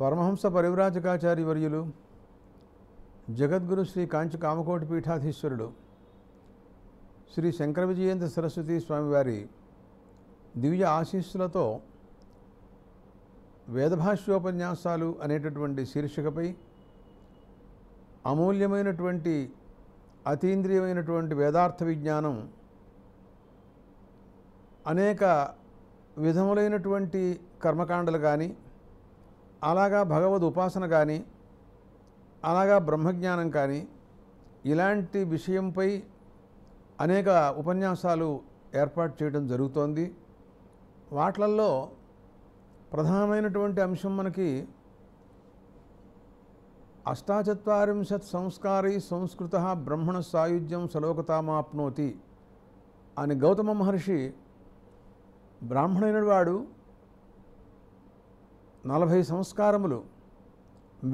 పరమహంస పరివ్రాజకాచారి వర్యులు జగద్గురు శ్రీ కాంచి కామకోటి పీఠాధీశ్వరుడు శ్రీ శంకర విజయేంద్ర సరస్వతి స్వామివారి దివ్య ఆశీస్సులతో వేదభాష్యోపన్యాసాలు అనేటటువంటి శీర్షికపై అమూల్యమైనటువంటి అతీంద్రియమైనటువంటి వేదార్థ విజ్ఞానం అనేక విధములైనటువంటి కర్మకాండలు కానీ అలాగా భగవద్ ఉపాసన కానీ అలాగా బ్రహ్మజ్ఞానం కానీ ఇలాంటి విషయంపై అనేక ఉపన్యాసాలు ఏర్పాటు చేయడం జరుగుతోంది వాటిల్లో ప్రధానమైనటువంటి అంశం మనకి అష్టాచత్వరింశత్ సంస్కారి సంస్కృత బ్రహ్మణ సాయుధ్యం సలోకతామాప్నోతి అని గౌతమ మహర్షి బ్రాహ్మణైన వాడు నలభై సంస్కారములు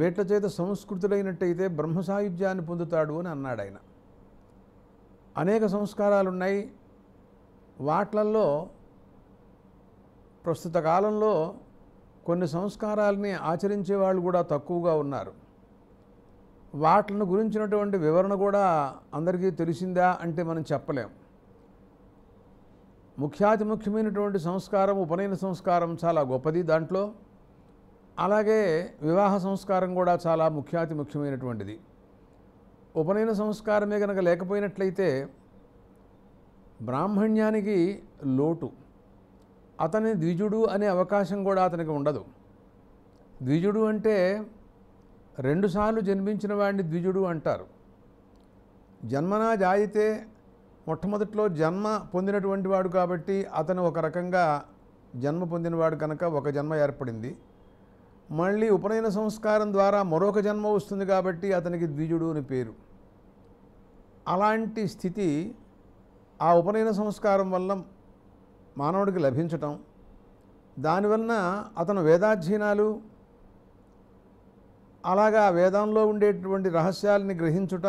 వేట్ల చేత సంస్కృతులైనట్టయితే బ్రహ్మ సాయుధ్యాన్ని పొందుతాడు అని అన్నాడు ఆయన అనేక సంస్కారాలున్నాయి వాట్లల్లో ప్రస్తుత కాలంలో కొన్ని సంస్కారాలని ఆచరించే వాళ్ళు కూడా తక్కువగా ఉన్నారు వాటిని గురించినటువంటి వివరణ కూడా అందరికీ తెలిసిందా అంటే మనం చెప్పలేం ముఖ్యాతి ముఖ్యమైనటువంటి సంస్కారం ఉపనయన సంస్కారం చాలా గొప్పది దాంట్లో అలాగే వివాహ సంస్కారం కూడా చాలా ముఖ్యాతి ముఖ్యమైనటువంటిది ఉపనయన సంస్కారమే కనుక లేకపోయినట్లయితే బ్రాహ్మణ్యానికి లోటు అతని ద్విజుడు అనే అవకాశం కూడా అతనికి ఉండదు ద్విజుడు అంటే రెండుసార్లు జన్మించిన వాడిని ద్విజుడు అంటారు జన్మనా జాయితే మొట్టమొదట్లో జన్మ పొందినటువంటి వాడు కాబట్టి అతను ఒక రకంగా జన్మ పొందినవాడు కనుక ఒక జన్మ ఏర్పడింది మళ్ళీ ఉపనయన సంస్కారం ద్వారా మరొక జన్మ వస్తుంది కాబట్టి అతనికి ద్విజుడు అని పేరు అలాంటి స్థితి ఆ ఉపనయన సంస్కారం వల్ల మానవుడికి లభించటం దానివలన అతను వేదాధ్యయనాలు అలాగా వేదంలో ఉండేటువంటి రహస్యాలని గ్రహించుట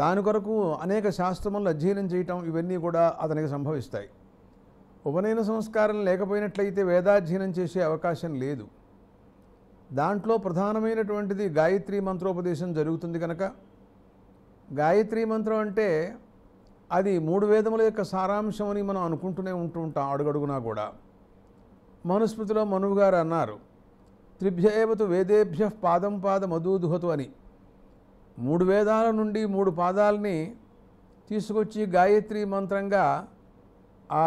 దాని కొరకు అనేక శాస్త్రములను అధ్యయనం చేయటం ఇవన్నీ కూడా అతనికి సంభవిస్తాయి ఉపనయన సంస్కారం లేకపోయినట్లయితే వేదాధ్యయనం చేసే అవకాశం లేదు దాంట్లో ప్రధానమైనటువంటిది గాయత్రి మంత్రోపదేశం జరుగుతుంది కనుక గాయత్రి మంత్రం అంటే అది మూడు వేదముల యొక్క సారాంశం అని మనం అనుకుంటూనే ఉంటూ ఉంటాం అడుగడుగునా కూడా మనుస్మృతిలో మనువు గారు అన్నారు త్రిభ్యవతు వేదేభ్య పాదం పాద మధుదుహతు అని మూడు వేదాల నుండి మూడు పాదాలని తీసుకొచ్చి గాయత్రి మంత్రంగా ఆ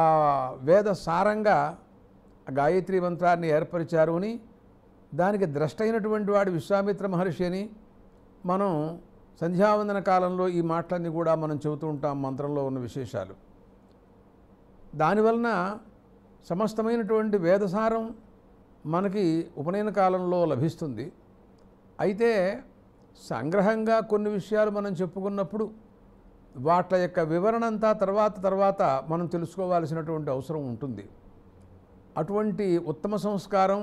వేద సారంగా గాయత్రి మంత్రాన్ని ఏర్పరిచారు అని దానికి ద్రష్ట అయినటువంటి వాడు విశ్వామిత్ర మహర్షి అని మనం సంధ్యావందన కాలంలో ఈ మాటలన్నీ కూడా మనం చెబుతూ ఉంటాం మంత్రంలో ఉన్న విశేషాలు దానివలన సమస్తమైనటువంటి వేదసారం మనకి ఉపనయన కాలంలో లభిస్తుంది అయితే సంగ్రహంగా కొన్ని విషయాలు మనం చెప్పుకున్నప్పుడు వాటి యొక్క వివరణ అంతా తర్వాత తర్వాత మనం తెలుసుకోవాల్సినటువంటి అవసరం ఉంటుంది అటువంటి ఉత్తమ సంస్కారం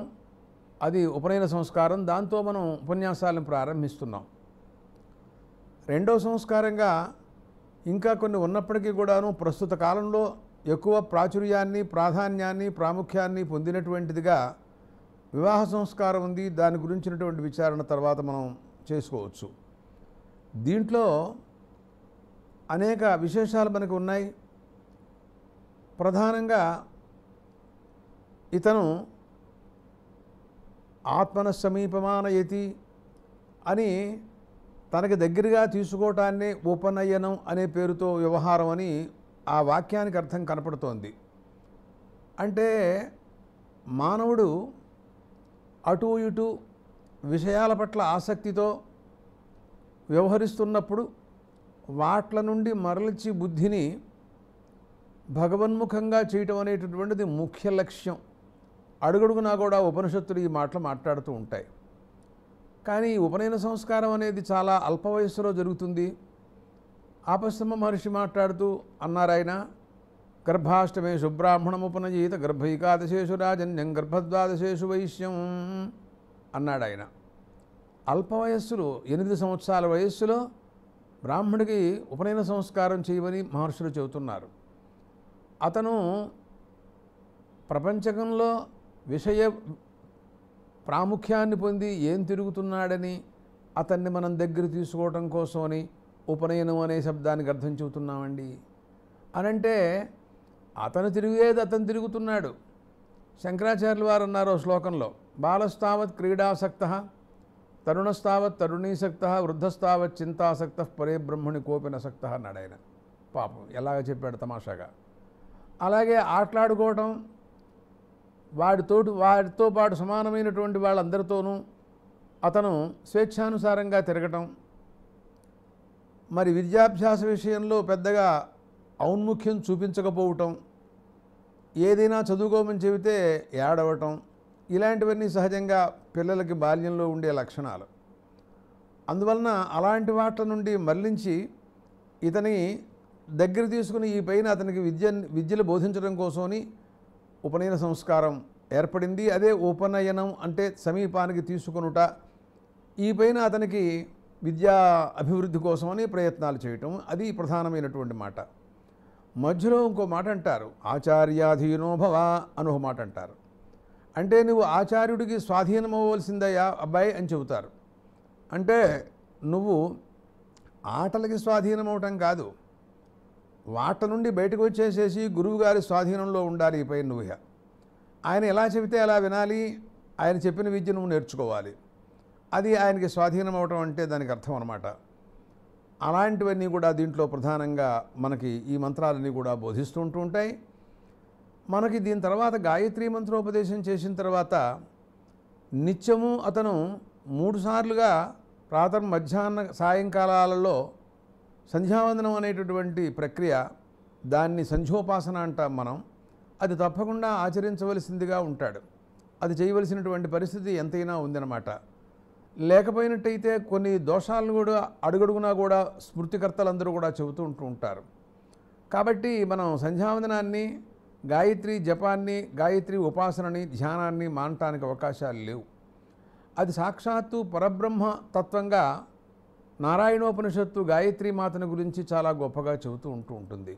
అది ఉపనయన సంస్కారం దాంతో మనం ఉపన్యాసాలను ప్రారంభిస్తున్నాం రెండవ సంస్కారంగా ఇంకా కొన్ని ఉన్నప్పటికీ కూడాను ప్రస్తుత కాలంలో ఎక్కువ ప్రాచుర్యాన్ని ప్రాధాన్యాన్ని ప్రాముఖ్యాన్ని పొందినటువంటిదిగా వివాహ సంస్కారం ఉంది దాని గురించినటువంటి విచారణ తర్వాత మనం చేసుకోవచ్చు దీంట్లో అనేక విశేషాలు మనకు ఉన్నాయి ప్రధానంగా ఇతను ఆత్మన సమీపమానయతి అని తనకి దగ్గరగా తీసుకోవటాన్ని ఉపనయనం అనే పేరుతో వ్యవహారం అని ఆ వాక్యానికి అర్థం కనపడుతోంది అంటే మానవుడు అటు ఇటు విషయాల పట్ల ఆసక్తితో వ్యవహరిస్తున్నప్పుడు వాట్ల నుండి మరలిచి బుద్ధిని భగవన్ముఖంగా చేయటం అనేటటువంటిది ముఖ్య లక్ష్యం అడుగడుగునా కూడా ఉపనిషత్తులు ఈ మాటలు మాట్లాడుతూ ఉంటాయి కానీ ఉపనయన సంస్కారం అనేది చాలా అల్ప వయస్సులో జరుగుతుంది ఆపశ్రమ మహర్షి మాట్లాడుతూ అన్నారాయన గర్భాష్టమే గర్భ ఏకాదశేషు రాజన్యం గర్భద్వాదశేషు వైశ్యం అన్నాడు ఆయన అల్ప వయస్సులో ఎనిమిది సంవత్సరాల వయస్సులో బ్రాహ్మడికి ఉపనయన సంస్కారం చేయమని మహర్షులు చెబుతున్నారు అతను ప్రపంచకంలో విషయ ప్రాముఖ్యాన్ని పొంది ఏం తిరుగుతున్నాడని అతన్ని మనం దగ్గర తీసుకోవటం కోసమని ఉపనయనం అనే శబ్దానికి అర్థం చెబుతున్నామండి అనంటే అతను తిరిగేది అతను తిరుగుతున్నాడు శంకరాచార్యులు వారు అన్నారు శ్లోకంలో బాలస్తావత్ క్రీడాసక్త తరుణస్తావత్ తరుణీసక్త వృద్ధస్తావత్ చింతాసక్త పరేబ్రహ్మణి కోపినసక్త అన్నాడు ఆయన పాపం ఎలాగ చెప్పాడు తమాషాగా అలాగే ఆటలాడుకోవటం వాడితోటి వారితో పాటు సమానమైనటువంటి వాళ్ళందరితోనూ అతను స్వేచ్ఛానుసారంగా తిరగటం మరి విద్యాభ్యాస విషయంలో పెద్దగా ఔన్ముఖ్యం చూపించకపోవటం ఏదైనా చదువుకోమని చెబితే ఏడవటం ఇలాంటివన్నీ సహజంగా పిల్లలకి బాల్యంలో ఉండే లక్షణాలు అందువలన అలాంటి వాటి నుండి మరలించి ఇతని దగ్గర తీసుకుని ఈ పైన అతనికి విద్య విద్యలు బోధించడం కోసమని ఉపనయన సంస్కారం ఏర్పడింది అదే ఉపనయనం అంటే సమీపానికి తీసుకొనుట ఈ పైన అతనికి విద్యా అభివృద్ధి కోసమని ప్రయత్నాలు చేయటం అది ప్రధానమైనటువంటి మాట మధ్యలో ఇంకో మాట అంటారు ఆచార్యాధీనోభవ అని ఒక మాట అంటారు అంటే నువ్వు ఆచార్యుడికి స్వాధీనం అవ్వవలసిందయ్యా అబ్బాయి అని చెబుతారు అంటే నువ్వు ఆటలకి స్వాధీనం అవటం కాదు వాట నుండి బయటకు వచ్చేసేసి గురువుగారి స్వాధీనంలో ఉండాలి ఈ పైన నువ్వు ఆయన ఎలా చెబితే అలా వినాలి ఆయన చెప్పిన విద్య నువ్వు నేర్చుకోవాలి అది ఆయనకి స్వాధీనం అవటం అంటే దానికి అర్థం అనమాట అలాంటివన్నీ కూడా దీంట్లో ప్రధానంగా మనకి ఈ మంత్రాలన్నీ కూడా బోధిస్తూ ఉంటూ ఉంటాయి మనకి దీని తర్వాత గాయత్రి మంత్రోపదేశం చేసిన తర్వాత నిత్యము అతను మూడుసార్లుగా ప్రాతం మధ్యాహ్న సాయంకాలాలలో సంధ్యావందనం అనేటటువంటి ప్రక్రియ దాన్ని సంధ్యోపాసన అంటాం మనం అది తప్పకుండా ఆచరించవలసిందిగా ఉంటాడు అది చేయవలసినటువంటి పరిస్థితి ఎంతైనా ఉందన్నమాట లేకపోయినట్టయితే కొన్ని దోషాలను కూడా అడుగడుగునా కూడా స్మృతికర్తలందరూ కూడా చెబుతూ ఉంటూ ఉంటారు కాబట్టి మనం సంధ్యావందనాన్ని గాయత్రి జపాన్ని గాయత్రి ఉపాసనని ధ్యానాన్ని మానటానికి అవకాశాలు లేవు అది సాక్షాత్తు పరబ్రహ్మ తత్వంగా నారాయణోపనిషత్తు గాయత్రి మాతను గురించి చాలా గొప్పగా చెబుతూ ఉంటూ ఉంటుంది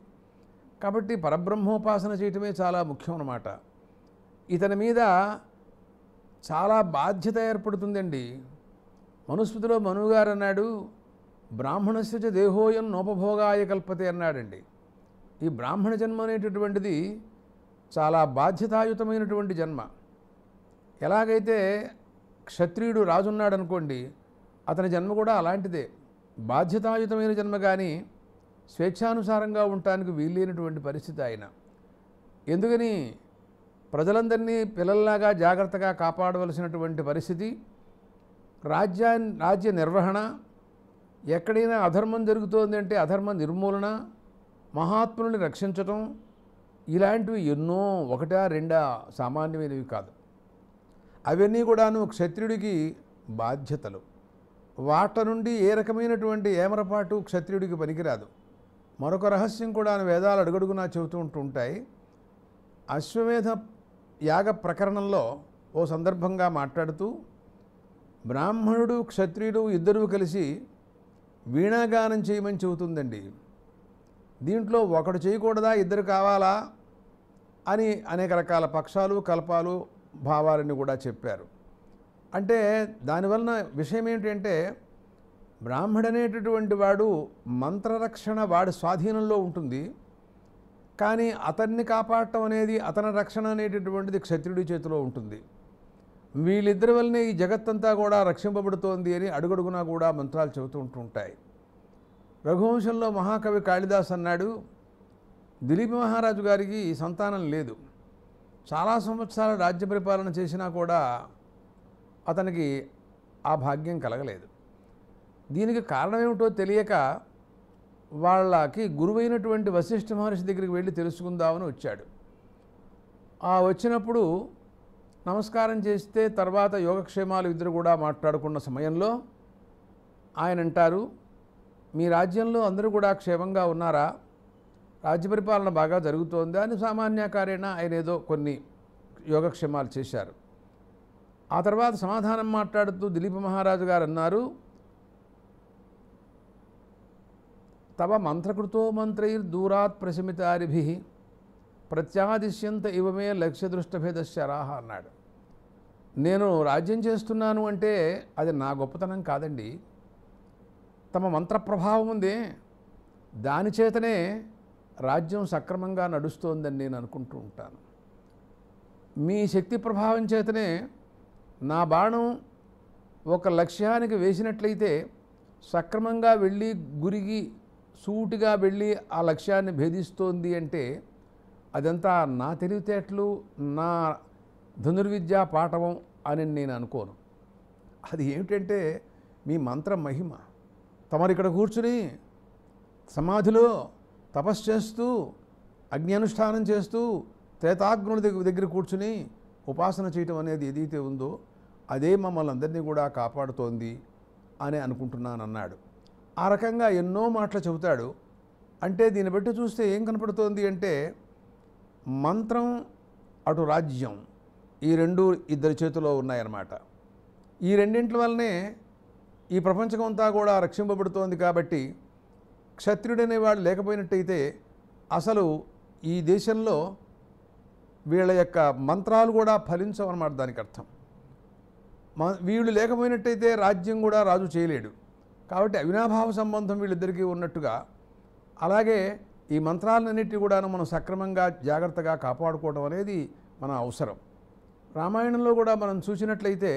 కాబట్టి పరబ్రహ్మోపాసన చేయటమే చాలా ముఖ్యం అన్నమాట ఇతని మీద చాలా బాధ్యత ఏర్పడుతుందండి మనుస్మృతిలో మనువుగారు అన్నాడు బ్రాహ్మణస్య దేహోయం నోపభోగాయ కల్పతే అన్నాడండి ఈ బ్రాహ్మణ జన్మ అనేటటువంటిది చాలా బాధ్యతాయుతమైనటువంటి జన్మ ఎలాగైతే క్షత్రియుడు రాజున్నాడనుకోండి అతని జన్మ కూడా అలాంటిదే బాధ్యతాయుతమైన జన్మ కానీ స్వేచ్ఛానుసారంగా ఉండటానికి వీల్లేనటువంటి పరిస్థితి ఆయన ఎందుకని ప్రజలందరినీ పిల్లల్లాగా జాగ్రత్తగా కాపాడవలసినటువంటి పరిస్థితి రాజ్యా రాజ్య నిర్వహణ ఎక్కడైనా అధర్మం జరుగుతోంది అంటే అధర్మ నిర్మూలన మహాత్ముల్ని రక్షించటం ఇలాంటివి ఎన్నో ఒకటా రెండా సామాన్యమైనవి కాదు అవన్నీ కూడాను క్షత్రియుడికి బాధ్యతలు వాట నుండి ఏ రకమైనటువంటి ఏమరపాటు క్షత్రియుడికి పనికిరాదు మరొక రహస్యం కూడా వేదాలు అడుగడుగునా చెబుతూ ఉంటుంటాయి అశ్వమేధ యాగ ప్రకరణంలో ఓ సందర్భంగా మాట్లాడుతూ బ్రాహ్మణుడు క్షత్రియుడు ఇద్దరూ కలిసి వీణాగానం చేయమని చెబుతుందండి దీంట్లో ఒకడు చేయకూడదా ఇద్దరు కావాలా అని అనేక రకాల పక్షాలు కల్పాలు భావాలని కూడా చెప్పారు అంటే దానివలన విషయం ఏంటంటే అనేటటువంటి వాడు మంత్రరక్షణ వాడి స్వాధీనంలో ఉంటుంది కానీ అతన్ని కాపాడటం అనేది అతని రక్షణ అనేటటువంటిది క్షత్రుడి చేతిలో ఉంటుంది వీళ్ళిద్దరి వల్లనే ఈ జగత్తంతా కూడా రక్షింపబడుతోంది అని అడుగడుగునా కూడా మంత్రాలు చెబుతూ ఉంటుంటాయి రఘువంశంలో మహాకవి కాళిదాస్ అన్నాడు దిలీప్ మహారాజు గారికి సంతానం లేదు చాలా సంవత్సరాలు రాజ్య పరిపాలన చేసినా కూడా అతనికి ఆ భాగ్యం కలగలేదు దీనికి కారణం ఏమిటో తెలియక వాళ్ళకి గురువైనటువంటి వశిష్ఠ మహర్షి దగ్గరికి వెళ్ళి తెలుసుకుందామని వచ్చాడు ఆ వచ్చినప్పుడు నమస్కారం చేస్తే తర్వాత యోగక్షేమాలు ఇద్దరు కూడా మాట్లాడుకున్న సమయంలో ఆయన అంటారు మీ రాజ్యంలో అందరూ కూడా క్షేమంగా ఉన్నారా రాజ్య పరిపాలన బాగా జరుగుతోందా అని సామాన్య కారేణ ఆయన ఏదో కొన్ని యోగక్షేమాలు చేశారు ఆ తర్వాత సమాధానం మాట్లాడుతూ దిలీప్ మహారాజు గారు అన్నారు తవ మంత్రకృతో దూరాత్ ప్రశమితారిభి ప్రత్యాదిశ్యంత ఇవమే శరాహ అన్నాడు నేను రాజ్యం చేస్తున్నాను అంటే అది నా గొప్పతనం కాదండి తమ మంత్రప్రభావం ఉంది దాని చేతనే రాజ్యం సక్రమంగా నడుస్తోందని నేను అనుకుంటూ ఉంటాను మీ శక్తి ప్రభావం చేతనే నా బాణం ఒక లక్ష్యానికి వేసినట్లయితే సక్రమంగా వెళ్ళి గురిగి సూటిగా వెళ్ళి ఆ లక్ష్యాన్ని భేదిస్తోంది అంటే అదంతా నా తెలివితేటలు నా ధనుర్విద్యా పాఠవం అని నేను అనుకోను అది ఏమిటంటే మీ మంత్ర మహిమ తమరిక్కడ కూర్చుని సమాధిలో తపస్సు చేస్తూ అగ్ని అనుష్ఠానం చేస్తూ త్రేతాగ్నుడి దగ్గర కూర్చుని ఉపాసన చేయటం అనేది ఏదైతే ఉందో అదే మమ్మల్ని అందరినీ కూడా కాపాడుతోంది అని అనుకుంటున్నానన్నాడు ఆ రకంగా ఎన్నో మాటలు చెబుతాడు అంటే దీన్ని బట్టి చూస్తే ఏం కనపడుతోంది అంటే మంత్రం అటు రాజ్యం ఈ రెండు ఇద్దరి చేతిలో ఉన్నాయన్నమాట ఈ రెండింటి వల్లనే ఈ ప్రపంచం అంతా కూడా రక్షింపబడుతోంది కాబట్టి క్షత్రియుడనేవాడు లేకపోయినట్టయితే అసలు ఈ దేశంలో వీళ్ళ యొక్క మంత్రాలు కూడా ఫలించవన్నమాట దానికి అర్థం వీళ్ళు లేకపోయినట్టయితే రాజ్యం కూడా రాజు చేయలేడు కాబట్టి అవినాభావ సంబంధం వీళ్ళిద్దరికీ ఉన్నట్టుగా అలాగే ఈ మంత్రాలన్నిటి కూడాను మనం సక్రమంగా జాగ్రత్తగా కాపాడుకోవడం అనేది మన అవసరం రామాయణంలో కూడా మనం చూసినట్లయితే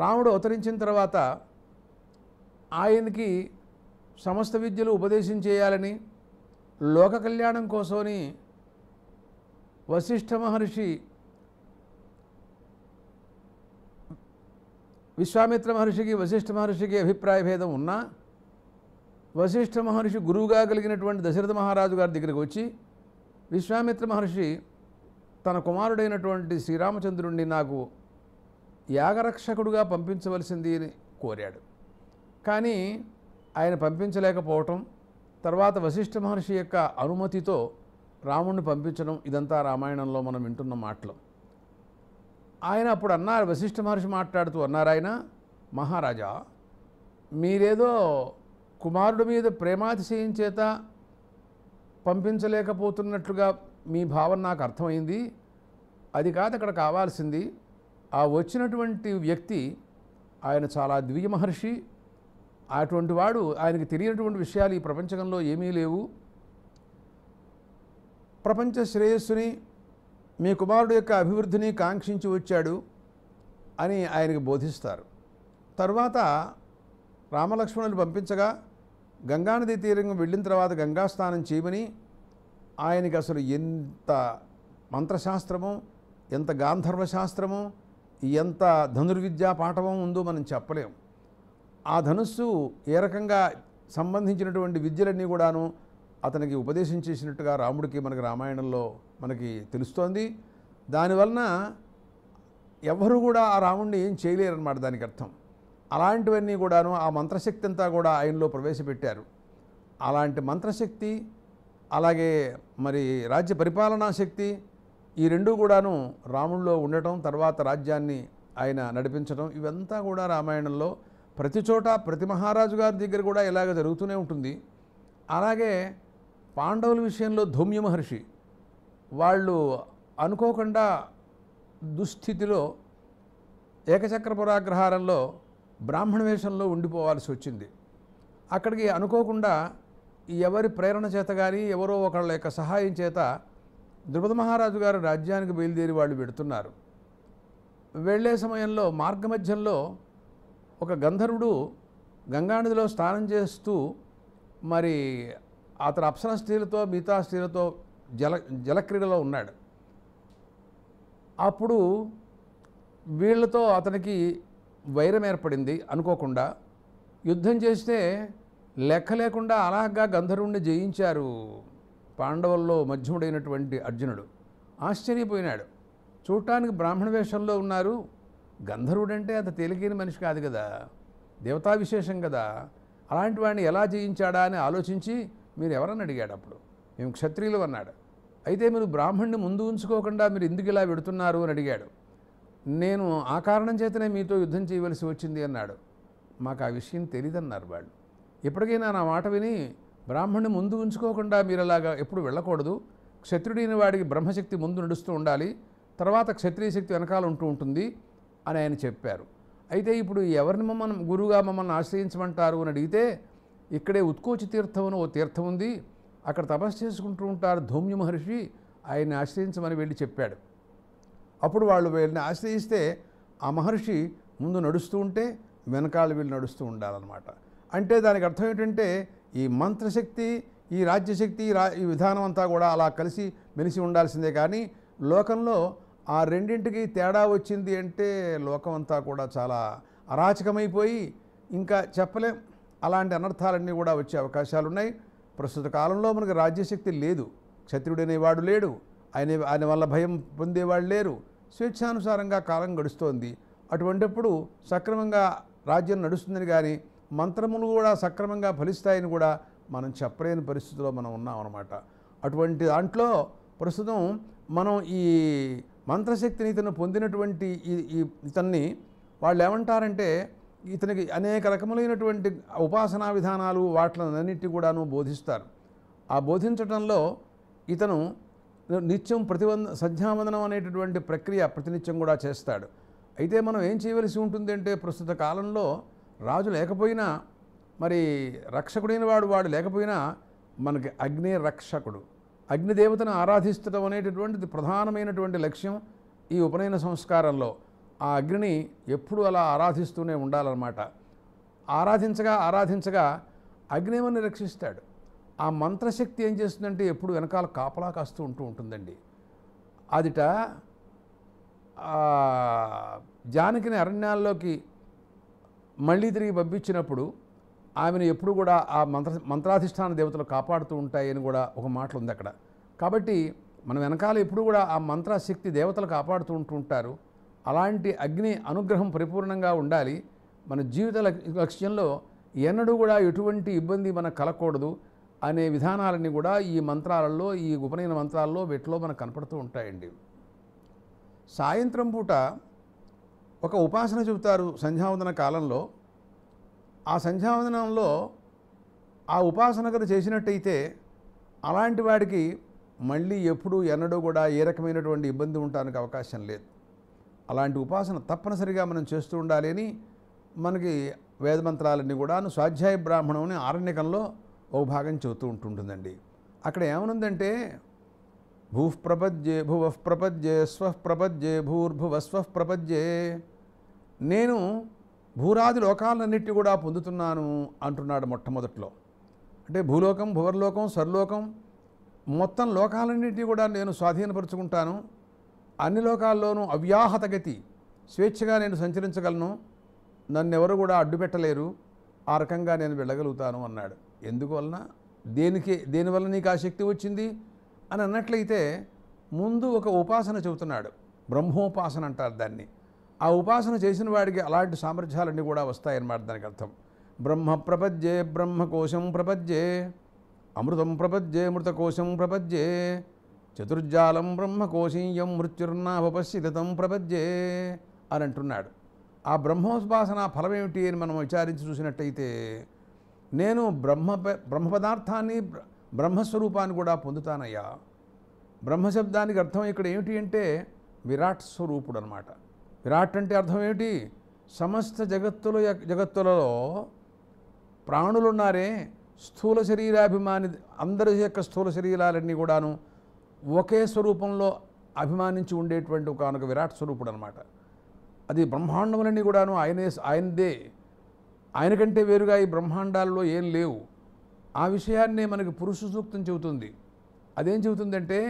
రాముడు అవతరించిన తర్వాత ఆయనకి సమస్త విద్యలు ఉపదేశం చేయాలని లోక కళ్యాణం కోసమని వశిష్ఠ మహర్షి విశ్వామిత్ర మహర్షికి వశిష్ఠ మహర్షికి అభిప్రాయ భేదం ఉన్నా వశిష్ఠ మహర్షి గురువుగా కలిగినటువంటి దశరథ మహారాజు గారి దగ్గరికి వచ్చి విశ్వామిత్ర మహర్షి తన కుమారుడైనటువంటి శ్రీరామచంద్రుణ్ణి నాకు యాగరక్షకుడుగా పంపించవలసింది అని కోరాడు కానీ ఆయన పంపించలేకపోవటం తర్వాత వశిష్ఠ మహర్షి యొక్క అనుమతితో రాముడిని పంపించడం ఇదంతా రామాయణంలో మనం వింటున్న మాటలు ఆయన అప్పుడు అన్నారు వశిష్ఠ మహర్షి మాట్లాడుతూ అన్నారు ఆయన మహారాజా మీరేదో కుమారుడి మీద ప్రేమాతిశయం చేత పంపించలేకపోతున్నట్లుగా మీ భావన నాకు అర్థమైంది అది కాదు అక్కడ కావాల్సింది ఆ వచ్చినటువంటి వ్యక్తి ఆయన చాలా దివ్య మహర్షి అటువంటి వాడు ఆయనకి తెలియనటువంటి విషయాలు ఈ ప్రపంచంలో ఏమీ లేవు ప్రపంచ శ్రేయస్సుని మీ కుమారుడు యొక్క అభివృద్ధిని కాంక్షించి వచ్చాడు అని ఆయనకు బోధిస్తారు తరువాత రామలక్ష్మణులు పంపించగా గంగానది తీరం వెళ్ళిన తర్వాత గంగాస్నానం చేయమని ఆయనకి అసలు ఎంత మంత్రశాస్త్రము ఎంత గాంధర్వశాస్త్రము ఎంత ధనుర్విద్యా పాఠవం ఉందో మనం చెప్పలేము ఆ ధనుస్సు ఏ రకంగా సంబంధించినటువంటి విద్యలన్నీ కూడాను అతనికి ఉపదేశం చేసినట్టుగా రాముడికి మనకి రామాయణంలో మనకి తెలుస్తోంది దానివలన ఎవ్వరూ కూడా ఆ రాముడిని ఏం చేయలేరన్నమాట దానికి అర్థం అలాంటివన్నీ కూడాను ఆ మంత్రశక్తి అంతా కూడా ఆయనలో ప్రవేశపెట్టారు అలాంటి మంత్రశక్తి అలాగే మరి రాజ్య పరిపాలనా శక్తి ఈ రెండు కూడాను రాముడిలో ఉండటం తర్వాత రాజ్యాన్ని ఆయన నడిపించడం ఇవంతా కూడా రామాయణంలో ప్రతి చోట ప్రతి మహారాజు గారి దగ్గర కూడా ఇలాగ జరుగుతూనే ఉంటుంది అలాగే పాండవుల విషయంలో ధూమ్య మహర్షి వాళ్ళు అనుకోకుండా దుస్థితిలో ఏకచక్ర పురాగ్రహారంలో బ్రాహ్మణ వేషంలో ఉండిపోవాల్సి వచ్చింది అక్కడికి అనుకోకుండా ఎవరి ప్రేరణ చేత కానీ ఎవరో ఒకళ్ళ యొక్క సహాయం చేత ద్రుపద మహారాజు గారు రాజ్యానికి బయలుదేరి వాళ్ళు పెడుతున్నారు వెళ్ళే సమయంలో మార్గమధ్యంలో ఒక గంధర్వుడు గంగానదిలో స్నానం చేస్తూ మరి అతను అప్సర స్త్రీలతో మిగతా స్త్రీలతో జల జలక్రీడలో ఉన్నాడు అప్పుడు వీళ్ళతో అతనికి వైరం ఏర్పడింది అనుకోకుండా యుద్ధం చేస్తే లెక్క లేకుండా అలాగా గంధర్వుణ్ణి జయించారు పాండవుల్లో మధ్యముడైనటువంటి అర్జునుడు ఆశ్చర్యపోయినాడు చూడటానికి బ్రాహ్మణ వేషంలో ఉన్నారు గంధర్వుడంటే అంత తేలికైన మనిషి కాదు కదా దేవతా విశేషం కదా అలాంటి వాడిని ఎలా జయించాడా అని ఆలోచించి మీరు ఎవరని అడిగాడు అప్పుడు మేము క్షత్రియులు అన్నాడు అయితే మీరు బ్రాహ్మణ్ణి ముందు ఉంచుకోకుండా మీరు ఎందుకు ఇలా పెడుతున్నారు అని అడిగాడు నేను ఆ కారణం చేతనే మీతో యుద్ధం చేయవలసి వచ్చింది అన్నాడు మాకు ఆ విషయం తెలియదన్నారు వాళ్ళు ఎప్పటికైనా నా మాట విని బ్రాహ్మణ్ణి ముందు ఉంచుకోకుండా మీరు అలాగా ఎప్పుడు వెళ్ళకూడదు క్షత్రుడైన వాడికి బ్రహ్మశక్తి ముందు నడుస్తూ ఉండాలి తర్వాత క్షత్రియ శక్తి వెనకాల ఉంటూ ఉంటుంది అని ఆయన చెప్పారు అయితే ఇప్పుడు ఎవరిని మమ్మల్ని గురువుగా మమ్మల్ని ఆశ్రయించమంటారు అని అడిగితే ఇక్కడే ఉత్కోచి తీర్థం అని ఓ తీర్థం ఉంది అక్కడ తపస్సు చేసుకుంటూ ఉంటారు ధూమ్య మహర్షి ఆయన్ని ఆశ్రయించమని వెళ్ళి చెప్పాడు అప్పుడు వాళ్ళు వీళ్ళని ఆశ్రయిస్తే ఆ మహర్షి ముందు నడుస్తూ ఉంటే వెనకాల వీళ్ళు నడుస్తూ ఉండాలన్నమాట అంటే దానికి అర్థం ఏంటంటే ఈ మంత్రశక్తి ఈ రాజ్యశక్తి ఈ విధానం అంతా కూడా అలా కలిసి మెలిసి ఉండాల్సిందే కానీ లోకంలో ఆ రెండింటికి తేడా వచ్చింది అంటే లోకం అంతా కూడా చాలా అరాచకమైపోయి ఇంకా చెప్పలేం అలాంటి అనర్థాలన్నీ కూడా వచ్చే అవకాశాలున్నాయి ప్రస్తుత కాలంలో మనకు రాజ్యశక్తి లేదు క్షత్రుడనేవాడు లేడు ఆయన ఆయన వల్ల భయం పొందేవాడు లేరు స్వేచ్ఛానుసారంగా కాలం గడుస్తోంది అటువంటిప్పుడు సక్రమంగా రాజ్యం నడుస్తుందని కానీ మంత్రములు కూడా సక్రమంగా ఫలిస్తాయని కూడా మనం చెప్పలేని పరిస్థితిలో మనం ఉన్నాం అనమాట అటువంటి దాంట్లో ప్రస్తుతం మనం ఈ మంత్రశక్తిని ఇతను పొందినటువంటి ఈ ఇతన్ని వాళ్ళు ఏమంటారంటే ఇతనికి అనేక రకములైనటువంటి ఉపాసనా విధానాలు వాటిలన్నిటి కూడాను బోధిస్తారు ఆ బోధించటంలో ఇతను నిత్యం ప్రతిబంధ సంధ్యావందనం అనేటటువంటి ప్రక్రియ ప్రతినిత్యం కూడా చేస్తాడు అయితే మనం ఏం చేయవలసి ఉంటుంది అంటే ప్రస్తుత కాలంలో రాజు లేకపోయినా మరి రక్షకుడైన వాడు వాడు లేకపోయినా మనకి అగ్ని రక్షకుడు అగ్నిదేవతను ఆరాధిస్తడం అనేటటువంటిది ప్రధానమైనటువంటి లక్ష్యం ఈ ఉపనయన సంస్కారంలో ఆ అగ్నిని ఎప్పుడు అలా ఆరాధిస్తూనే ఉండాలన్నమాట ఆరాధించగా ఆరాధించగా అగ్నిమని రక్షిస్తాడు ఆ మంత్రశక్తి ఏం చేస్తుందంటే ఎప్పుడు వెనకాల కాపలా కాస్తూ ఉంటూ ఉంటుందండి అదిట జానకిని అరణ్యాల్లోకి మళ్ళీ తిరిగి పంపించినప్పుడు ఆమెను ఎప్పుడు కూడా ఆ మంత్ర మంత్రాధిష్టాన దేవతలు కాపాడుతూ ఉంటాయని కూడా ఒక మాటలు ఉంది అక్కడ కాబట్టి మన వెనకాల ఎప్పుడు కూడా ఆ మంత్రశక్తి దేవతలు కాపాడుతూ ఉంటూ ఉంటారు అలాంటి అగ్ని అనుగ్రహం పరిపూర్ణంగా ఉండాలి మన జీవిత లక్ష్యంలో ఎన్నడూ కూడా ఎటువంటి ఇబ్బంది మనకు కలగకూడదు అనే విధానాలన్నీ కూడా ఈ మంత్రాలలో ఈ ఉపనయన మంత్రాల్లో వీటిలో మనకు కనపడుతూ ఉంటాయండి సాయంత్రం పూట ఒక ఉపాసన చెబుతారు సంధ్యావందన కాలంలో ఆ సంధ్యావందనంలో ఆ ఉపాసన కథ చేసినట్టయితే అలాంటి వాడికి మళ్ళీ ఎప్పుడూ ఎన్నడూ కూడా ఏ రకమైనటువంటి ఇబ్బంది ఉండడానికి అవకాశం లేదు అలాంటి ఉపాసన తప్పనిసరిగా మనం చేస్తూ ఉండాలి అని మనకి వేదమంత్రాలన్నీ కూడాను స్వాధ్యాయ బ్రాహ్మణం అని ఆరణ్యకంలో ఓ భాగం చెబుతూ ఉంటుంటుందండి అక్కడ ఏమనుందంటే భూ ప్రపద్యే భువః ప్రపద్యే స్వః ప్రపద్యే భూర్భువ స్వ ప్రపద్యే నేను భూరాది లోకాలన్నిటి కూడా పొందుతున్నాను అంటున్నాడు మొట్టమొదట్లో అంటే భూలోకం భువర్లోకం స్వర్లోకం మొత్తం లోకాలన్నింటినీ కూడా నేను స్వాధీనపరుచుకుంటాను అన్ని లోకాల్లోనూ అవ్యాహత గతి స్వేచ్ఛగా నేను సంచరించగలను నన్నెవరు కూడా అడ్డుపెట్టలేరు ఆ రకంగా నేను వెళ్ళగలుగుతాను అన్నాడు ఎందువలన దేనికి దేనివల్ల నీకు ఆ శక్తి వచ్చింది అని అన్నట్లయితే ముందు ఒక ఉపాసన చెబుతున్నాడు బ్రహ్మోపాసన అంటారు దాన్ని ఆ ఉపాసన చేసిన వాడికి అలాంటి సామర్థ్యాలన్నీ కూడా వస్తాయన్నమాట దానికి అర్థం బ్రహ్మ ప్రపద్యే బ్రహ్మకోశం ప్రపద్యే అమృతం ప్రపద్యే అమృతకోశం ప్రపద్యే చతుర్జాలం బ్రహ్మకోశీయం మృత్యుర్నాపశ్యతం ప్రపద్యే అని అంటున్నాడు ఆ బ్రహ్మోపాసన ఫలం ఏమిటి అని మనం విచారించి చూసినట్టయితే నేను బ్రహ్మ బ్రహ్మ పదార్థాన్ని బ్రహ్మస్వరూపాన్ని కూడా పొందుతానయ్యా బ్రహ్మశబ్దానికి అర్థం ఇక్కడ ఏమిటి అంటే విరాట్ స్వరూపుడు అనమాట విరాట్ అంటే అర్థం ఏమిటి సమస్త జగత్తుల జగత్తులలో ప్రాణులున్నారే స్థూల శరీరాభిమాని అందరి యొక్క స్థూల శరీరాలన్నీ కూడాను ఒకే స్వరూపంలో అభిమానించి ఉండేటువంటి ఒక విరాట్ స్వరూపుడు అనమాట అది బ్రహ్మాండములన్నీ కూడాను ఆయనే ఆయనదే ఆయనకంటే వేరుగా ఈ బ్రహ్మాండాల్లో ఏం లేవు ఆ విషయాన్నే మనకి పురుష సూక్తం చెబుతుంది అదేం చెబుతుందంటే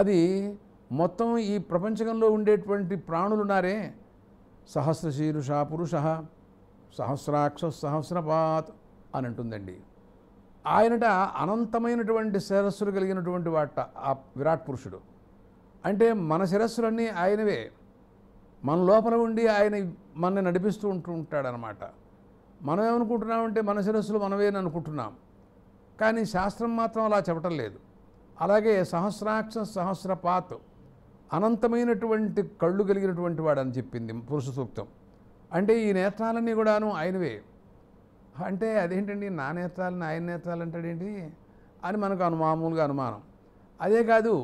అది మొత్తం ఈ ప్రపంచంలో ఉండేటువంటి ప్రాణులున్నారే సహస్రశీరుష పురుష సహస్రాక్ష సహస్రపాత్ అని అంటుందండి ఆయనట అనంతమైనటువంటి శిరస్సులు కలిగినటువంటి వాట ఆ విరాట్ పురుషుడు అంటే మన శిరస్సులన్నీ ఆయనవే మన లోపల ఉండి ఆయన మనని నడిపిస్తూ ఉంటూ ఉంటాడనమాట మనం ఏమనుకుంటున్నామంటే మన శిరస్సులు మనవే అని అనుకుంటున్నాం కానీ శాస్త్రం మాత్రం అలా చెప్పటం లేదు అలాగే సహస్రాక్ష సహస్రపాత్ అనంతమైనటువంటి కళ్ళు కలిగినటువంటి వాడని చెప్పింది పురుష సూక్తం అంటే ఈ నేత్రాలన్నీ కూడాను ఆయనవే అంటే అదేంటండి నా నేత్రాలు నా ఆయన నేత్రాలు అంటాడేంటి అని మనకు అను మామూలుగా అనుమానం అదే కాదు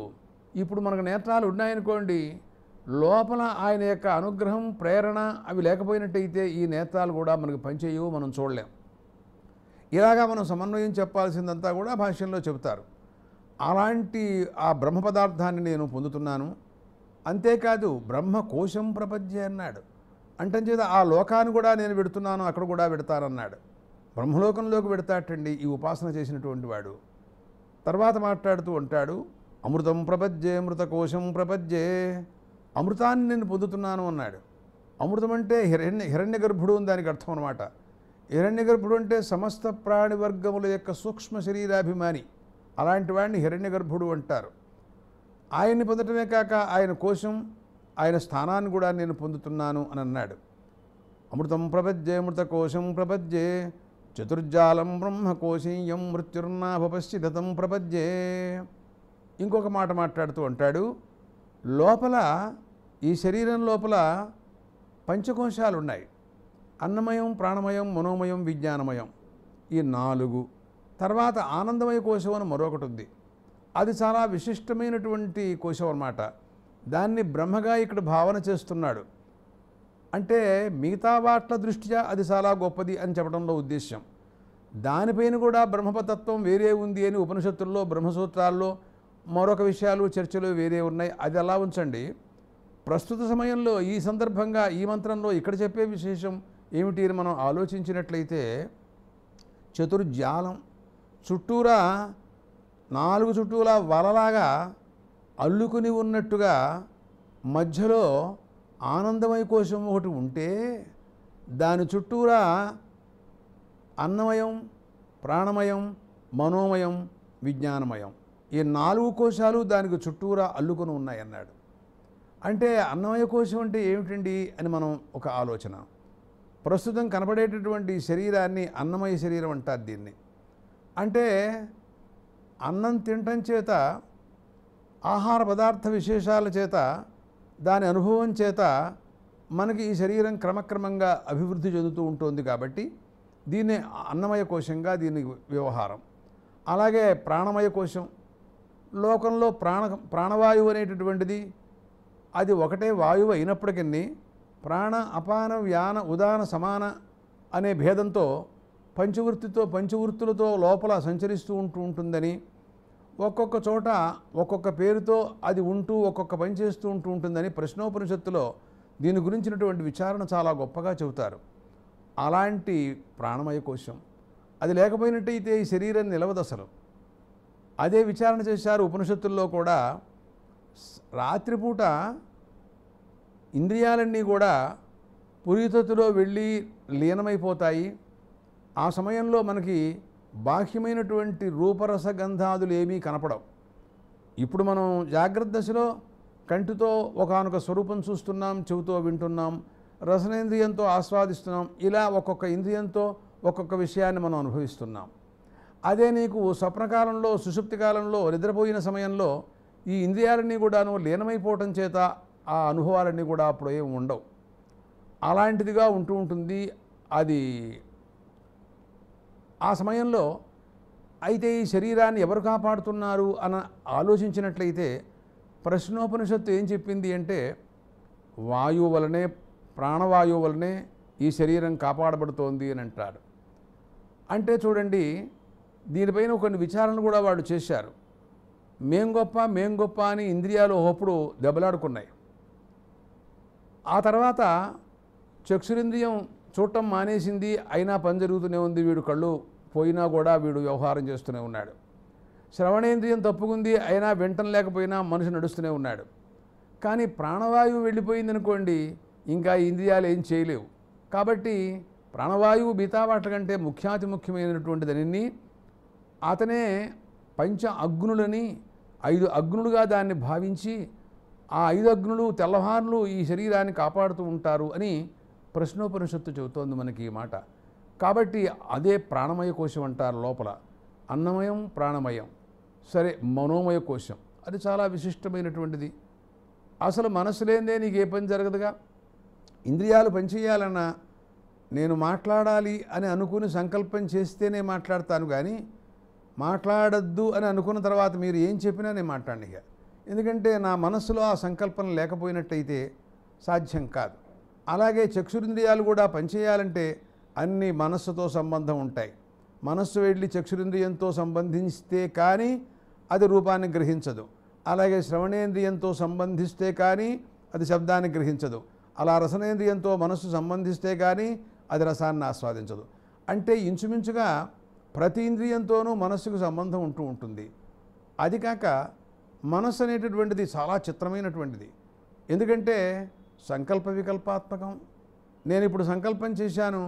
ఇప్పుడు మనకు నేత్రాలు ఉన్నాయనుకోండి లోపల ఆయన యొక్క అనుగ్రహం ప్రేరణ అవి లేకపోయినట్టయితే ఈ నేత్రాలు కూడా మనకు పనిచేయవు మనం చూడలేం ఇలాగా మనం సమన్వయం చెప్పాల్సిందంతా కూడా భాష్యంలో చెబుతారు అలాంటి ఆ బ్రహ్మ పదార్థాన్ని నేను పొందుతున్నాను అంతేకాదు బ్రహ్మ కోశం ప్రపంచే అన్నాడు అంటే చేత ఆ లోకాన్ని కూడా నేను పెడుతున్నాను అక్కడ కూడా పెడతానన్నాడు బ్రహ్మలోకంలోకి పెడతాటండి ఈ ఉపాసన చేసినటువంటి వాడు తర్వాత మాట్లాడుతూ ఉంటాడు అమృతం ప్రపజ్జే కోశం ప్రపజ్జే అమృతాన్ని నేను పొందుతున్నాను అన్నాడు అమృతం అంటే హిరణ్య హిరణ్య గర్భుడు అని దానికి అర్థం అనమాట హిరణ్య గర్భుడు అంటే సమస్త ప్రాణివర్గముల యొక్క సూక్ష్మ శరీరాభిమాని అలాంటి వాడిని హిరణ్య గర్భుడు అంటారు ఆయన్ని పొందటమే కాక ఆయన కోశం ఆయన స్థానాన్ని కూడా నేను పొందుతున్నాను అని అన్నాడు అమృతం ప్రపజ్జే అమృత కోశం ప్రపజ్జే చతుర్జాలం బ్రహ్మ బ్రహ్మకోశీయం మృత్యుర్నాభపశ్చిదతం ప్రపద్యే ఇంకొక మాట మాట్లాడుతూ అంటాడు లోపల ఈ శరీరం లోపల పంచకోశాలు ఉన్నాయి అన్నమయం ప్రాణమయం మనోమయం విజ్ఞానమయం ఈ నాలుగు తర్వాత ఆనందమయ కోశం అని మరొకటి ఉంది అది చాలా విశిష్టమైనటువంటి కోశం అన్నమాట దాన్ని బ్రహ్మగా ఇక్కడ భావన చేస్తున్నాడు అంటే మిగతా వాట్ల దృష్ట్యా అది చాలా గొప్పది అని చెప్పడంలో ఉద్దేశ్యం దానిపైన కూడా బ్రహ్మపతత్వం వేరే ఉంది అని ఉపనిషత్తుల్లో బ్రహ్మసూత్రాల్లో మరొక విషయాలు చర్చలు వేరే ఉన్నాయి అది అలా ఉంచండి ప్రస్తుత సమయంలో ఈ సందర్భంగా ఈ మంత్రంలో ఇక్కడ చెప్పే విశేషం ఏమిటి అని మనం ఆలోచించినట్లయితే చతుర్జాలం చుట్టూరా నాలుగు చుట్టూలా వలలాగా అల్లుకుని ఉన్నట్టుగా మధ్యలో ఆనందమయ కోశం ఒకటి ఉంటే దాని చుట్టూరా అన్నమయం ప్రాణమయం మనోమయం విజ్ఞానమయం ఈ నాలుగు కోశాలు దానికి చుట్టూరా అల్లుకొని ఉన్నాయన్నాడు అంటే అన్నమయ కోశం అంటే ఏమిటండి అని మనం ఒక ఆలోచన ప్రస్తుతం కనపడేటటువంటి శరీరాన్ని అన్నమయ శరీరం అంటారు దీన్ని అంటే అన్నం తినటం చేత ఆహార పదార్థ విశేషాల చేత దాని అనుభవం చేత మనకి ఈ శరీరం క్రమక్రమంగా అభివృద్ధి చెందుతూ ఉంటుంది కాబట్టి దీన్నే అన్నమయ కోశంగా దీని వ్యవహారం అలాగే ప్రాణమయ కోశం లోకంలో ప్రాణ ప్రాణవాయువు అనేటటువంటిది అది ఒకటే వాయువు అయినప్పటికీ ప్రాణ అపాన వ్యాన ఉదాన సమాన అనే భేదంతో పంచవృత్తితో పంచవృత్తులతో లోపల సంచరిస్తూ ఉంటూ ఉంటుందని ఒక్కొక్క చోట ఒక్కొక్క పేరుతో అది ఉంటూ ఒక్కొక్క పని చేస్తూ ఉంటూ ఉంటుందని ప్రశ్నోపనిషత్తులో దీని గురించినటువంటి విచారణ చాలా గొప్పగా చెబుతారు అలాంటి ప్రాణమయ కోశం అది లేకపోయినట్టయితే ఈ శరీరం నిలవదు అసలు అదే విచారణ చేశారు ఉపనిషత్తుల్లో కూడా రాత్రిపూట ఇంద్రియాలన్నీ కూడా పురితత్తులో వెళ్ళి లీనమైపోతాయి ఆ సమయంలో మనకి బాహ్యమైనటువంటి రూపరసగంధాదులు ఏమీ కనపడవు ఇప్పుడు మనం జాగ్రత్త దశలో కంటితో ఒకనొక స్వరూపం చూస్తున్నాం చెవుతో వింటున్నాం రసనేంద్రియంతో ఆస్వాదిస్తున్నాం ఇలా ఒక్కొక్క ఇంద్రియంతో ఒక్కొక్క విషయాన్ని మనం అనుభవిస్తున్నాం అదే నీకు స్వప్నకాలంలో సుషుప్తి కాలంలో నిద్రపోయిన సమయంలో ఈ ఇంద్రియాలన్నీ కూడాను లీనమైపోవటం చేత ఆ అనుభవాలన్నీ కూడా అప్పుడు ఏమి ఉండవు అలాంటిదిగా ఉంటూ ఉంటుంది అది ఆ సమయంలో అయితే ఈ శరీరాన్ని ఎవరు కాపాడుతున్నారు అని ఆలోచించినట్లయితే ప్రశ్నోపనిషత్తు ఏం చెప్పింది అంటే వాయువు వలనే ప్రాణవాయువు వలనే ఈ శరీరం కాపాడబడుతోంది అని అంటారు అంటే చూడండి దీనిపైన కొన్ని విచారణ కూడా వాళ్ళు చేశారు మేం గొప్ప మేం గొప్ప అని ఇంద్రియాలు ఒకప్పుడు దెబ్బలాడుకున్నాయి ఆ తర్వాత చక్షురింద్రియం చూడటం మానేసింది అయినా పని జరుగుతూనే ఉంది వీడు కళ్ళు పోయినా కూడా వీడు వ్యవహారం చేస్తూనే ఉన్నాడు శ్రవణేంద్రియం తప్పుకుంది అయినా వింటం లేకపోయినా మనిషి నడుస్తూనే ఉన్నాడు కానీ ప్రాణవాయువు వెళ్ళిపోయిందనుకోండి ఇంకా ఇంద్రియాలు ఏం చేయలేవు కాబట్టి ప్రాణవాయువు మిగతావాట్ల కంటే ముఖ్యాతి ముఖ్యమైనటువంటిదనిని అతనే పంచ అగ్నులని ఐదు అగ్నులుగా దాన్ని భావించి ఆ ఐదు అగ్నులు తెల్లవారులు ఈ శరీరాన్ని కాపాడుతూ ఉంటారు అని ప్రశ్నోపనిషత్తు చెబుతోంది మనకి ఈ మాట కాబట్టి అదే ప్రాణమయ కోశం అంటారు లోపల అన్నమయం ప్రాణమయం సరే మనోమయ కోశం అది చాలా విశిష్టమైనటువంటిది అసలు మనసు లేదే నీకు ఏ పని జరగదుగా ఇంద్రియాలు పనిచేయాలన్నా నేను మాట్లాడాలి అని అనుకుని సంకల్పం చేస్తేనే మాట్లాడతాను కానీ మాట్లాడద్దు అని అనుకున్న తర్వాత మీరు ఏం చెప్పినా నేను మాట్లాడిన ఎందుకంటే నా మనసులో ఆ సంకల్పం లేకపోయినట్టయితే సాధ్యం కాదు అలాగే చక్షురింద్రియాలు కూడా పనిచేయాలంటే అన్ని మనస్సుతో సంబంధం ఉంటాయి మనస్సు వెళ్ళి చక్షురింద్రియంతో సంబంధిస్తే కానీ అది రూపాన్ని గ్రహించదు అలాగే శ్రవణేంద్రియంతో సంబంధిస్తే కానీ అది శబ్దాన్ని గ్రహించదు అలా రసనేంద్రియంతో మనస్సు సంబంధిస్తే కానీ అది రసాన్ని ఆస్వాదించదు అంటే ఇంచుమించుగా ప్రతి ఇంద్రియంతోనూ మనస్సుకు సంబంధం ఉంటూ ఉంటుంది అది కాక మనస్సు అనేటటువంటిది చాలా చిత్రమైనటువంటిది ఎందుకంటే సంకల్ప వికల్పాత్మకం నేను ఇప్పుడు సంకల్పం చేశాను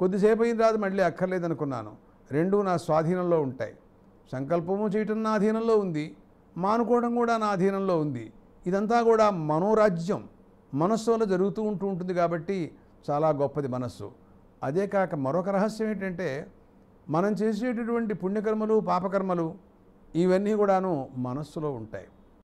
కొద్దిసేపు అయిన రాదు మళ్ళీ అక్కర్లేదనుకున్నాను రెండు నా స్వాధీనంలో ఉంటాయి సంకల్పము చేయటం నా అధీనంలో ఉంది మానుకోవడం కూడా నా అధీనంలో ఉంది ఇదంతా కూడా మనోరాజ్యం మనస్సు వల్ల జరుగుతూ ఉంటూ ఉంటుంది కాబట్టి చాలా గొప్పది మనస్సు అదే కాక మరొక రహస్యం ఏంటంటే మనం చేసేటటువంటి పుణ్యకర్మలు పాపకర్మలు ఇవన్నీ కూడాను మనస్సులో ఉంటాయి